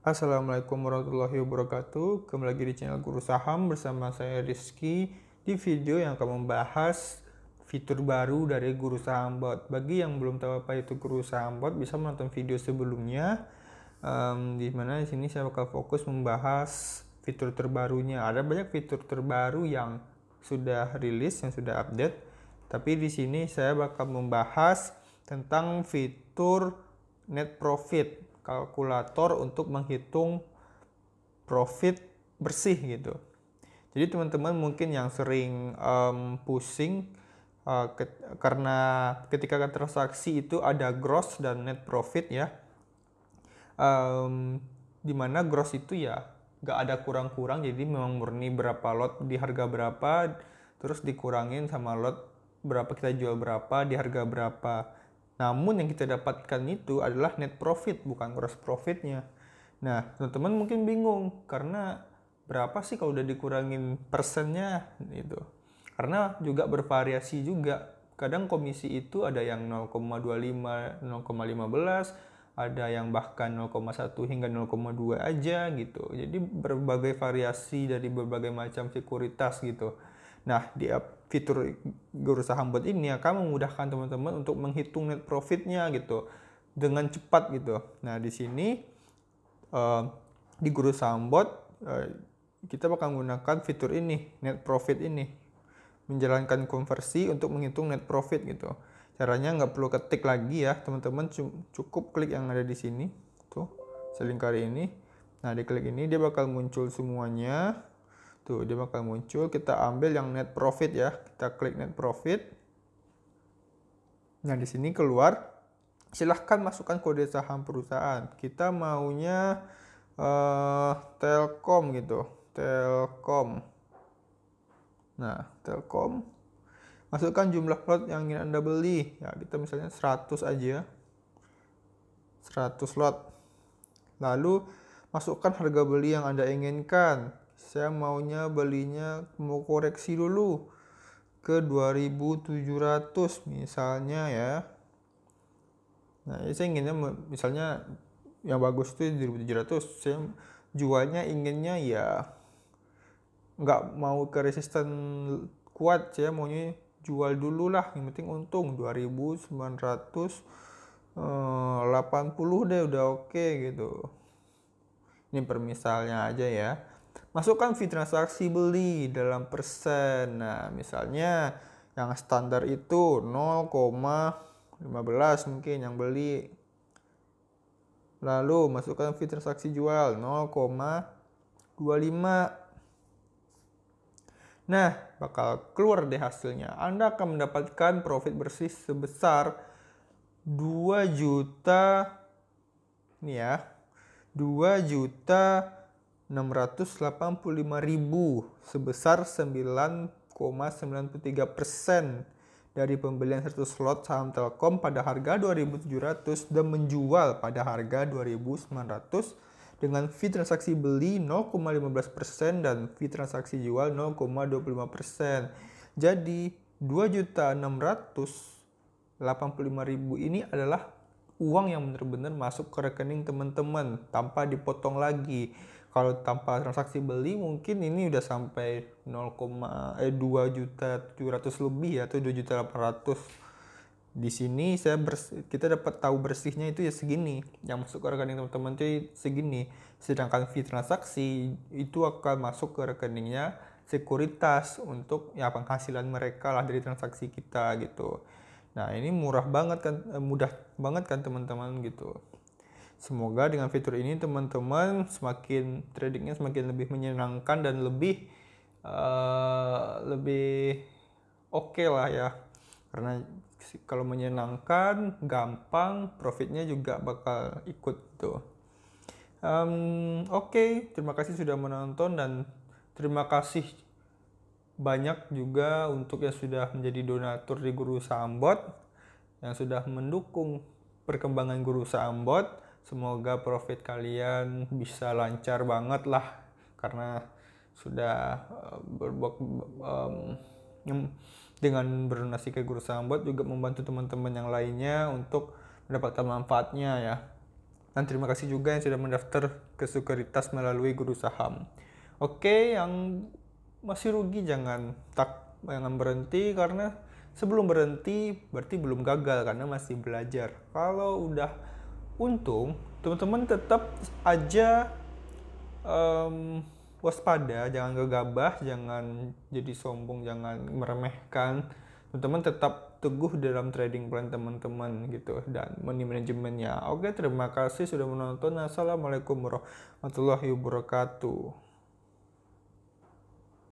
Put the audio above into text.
Assalamualaikum warahmatullahi wabarakatuh. Kembali lagi di channel Guru Saham bersama saya Rizky di video yang akan membahas fitur baru dari Guru Saham Bot. Bagi yang belum tahu apa itu Guru Saham Bot bisa menonton video sebelumnya um, di mana di sini saya bakal fokus membahas fitur terbarunya. Ada banyak fitur terbaru yang sudah rilis yang sudah update, tapi di sini saya bakal membahas tentang fitur net profit kalkulator untuk menghitung profit bersih gitu. Jadi teman-teman mungkin yang sering um, pusing uh, ke karena ketika transaksi itu ada gross dan net profit ya. Um, dimana gross itu ya gak ada kurang-kurang jadi memang murni berapa lot di harga berapa terus dikurangin sama lot berapa kita jual berapa di harga berapa namun yang kita dapatkan itu adalah net profit, bukan gross profitnya. Nah, teman-teman mungkin bingung karena berapa sih kalau udah dikurangin persennya itu. Karena juga bervariasi juga. Kadang komisi itu ada yang 0,25, 0,15, ada yang bahkan 0,1 hingga 0,2 aja gitu. Jadi berbagai variasi dari berbagai macam sekuritas gitu. Nah, di fitur guru saham bot ini akan ya, memudahkan teman-teman untuk menghitung net profitnya gitu dengan cepat gitu. Nah di sini uh, di guru saham bot uh, eh, kita akan menggunakan fitur ini net profit ini menjalankan konversi untuk menghitung net profit gitu. Caranya nggak perlu ketik lagi ya teman-teman cukup klik yang ada di sini tuh selingkari ini. Nah di klik ini dia bakal muncul semuanya Tuh, dia bakal muncul. Kita ambil yang net profit ya. Kita klik net profit. Nah, di sini keluar. Silahkan masukkan kode saham perusahaan. Kita maunya uh, Telkom gitu. Telkom. Nah, Telkom. Masukkan jumlah lot yang ingin Anda beli. Ya, kita misalnya 100 aja. 100 lot. Lalu, masukkan harga beli yang Anda inginkan saya maunya belinya mau koreksi dulu ke 2700 misalnya ya nah saya inginnya misalnya yang bagus itu 2700 saya jualnya inginnya ya nggak mau ke resisten kuat saya maunya jual dulu lah yang penting untung 2980 eh, deh udah oke okay, gitu ini permisalnya aja ya masukkan fee transaksi beli dalam persen nah misalnya yang standar itu 0,15 mungkin yang beli lalu masukkan fee transaksi jual 0,25 Nah, bakal keluar deh hasilnya. Anda akan mendapatkan profit bersih sebesar 2 juta nih ya. 2 juta 685.000 sebesar 9,93 persen dari pembelian 100 slot saham Telkom pada harga 2.700 dan menjual pada harga 2.900 dengan fee transaksi beli 0,15% dan fee transaksi jual 0,25%. Jadi 2.685.000 ini adalah uang yang benar-benar masuk ke rekening teman-teman tanpa dipotong lagi kalau tanpa transaksi beli mungkin ini udah sampai 0, eh, 2 juta 700 lebih ya atau 2 juta 800 di sini saya bersih, kita dapat tahu bersihnya itu ya segini yang masuk ke rekening teman-teman itu ya segini sedangkan fee transaksi itu akan masuk ke rekeningnya sekuritas untuk ya penghasilan mereka lah dari transaksi kita gitu nah ini murah banget kan eh, mudah banget kan teman-teman gitu Semoga dengan fitur ini teman-teman semakin tradingnya semakin lebih menyenangkan dan lebih uh, lebih oke okay lah ya. Karena kalau menyenangkan, gampang, profitnya juga bakal ikut tuh. Um, oke, okay. terima kasih sudah menonton dan terima kasih banyak juga untuk yang sudah menjadi donatur di Guru Sambot yang sudah mendukung perkembangan Guru Sambot Semoga profit kalian bisa lancar banget lah karena sudah eh, berbok um, dengan berdonasi ke guru sambot juga membantu teman-teman yang lainnya untuk mendapatkan manfaatnya ya. Dan terima kasih juga yang sudah mendaftar ke Sukaritas melalui guru saham. Oke, yang masih rugi jangan tak jangan berhenti karena sebelum berhenti berarti belum gagal karena masih belajar. Kalau udah untung teman-teman tetap aja um, waspada jangan gegabah jangan jadi sombong jangan meremehkan teman-teman tetap teguh dalam trading plan teman-teman gitu dan money manajemennya oke terima kasih sudah menonton assalamualaikum warahmatullahi wabarakatuh